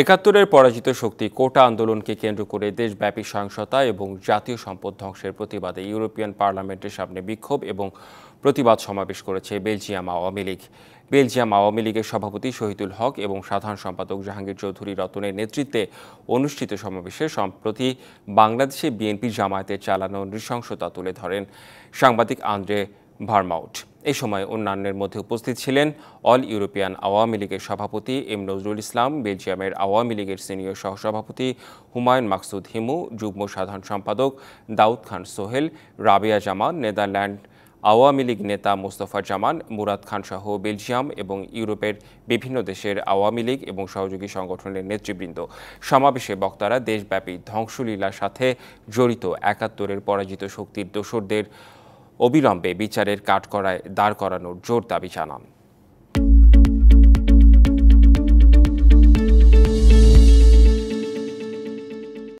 একাত্তরের পরাজিত শক্তি কোটা আন্দোলনকে কেন্দ্র করে দেশব্যাপী সহিংসতা এবং জাতীয় সম্পদ ধ্বংসের প্রতিবাদে ইউরোপিয়ান পার্লামেন্টের সামনে বিক্ষোভ এবং প্রতিবাদ সমাবেশ করেছে বেলজিয়াম আওয়ামী লীগ বেলজিয়াম আওয়ামী লীগের সভাপতি শহীদুল হক এবং সাধারণ সম্পাদক জাহাঙ্গীর চৌধুরী রতনের নেতৃত্বে অনুষ্ঠিত সমাবেশে সম্প্রতি বাংলাদেশে বিএনপি জামায়াতের চালানো নৃশংসতা তুলে ধরেন সাংবাদিক আন্দ্রে ভার্মাউট এ সময় অন্যান্যের মধ্যে উপস্থিত ছিলেন অল ইউরোপিয়ান আওয়ামী লীগের সভাপতি এম নজরুল ইসলাম বেলজিয়ামের আওয়ামী লীগের সিনিয়র সহসভাপতি হুমায়ুন মাকসুদ হিমু যুগ্ম সাধারণ সম্পাদক দাউদ খান সোহেল রাবিয়া জামান নেদারল্যান্ড আওয়ামী লীগ নেতা মোস্তফা জামান মুরাদ খান সহ বেলজিয়াম এবং ইউরোপের বিভিন্ন দেশের আওয়ামী লীগ এবং সহযোগী সংগঠনের নেতৃবৃন্দ সমাবেশে বক্তারা দেশব্যাপী ধ্বংসলীলার সাথে জড়িত একাত্তরের পরাজিত শক্তির দোসরদের অবিলম্বে বিচারের কাঠকড়ায় দাঁড় করানোর জোর দাবি জানান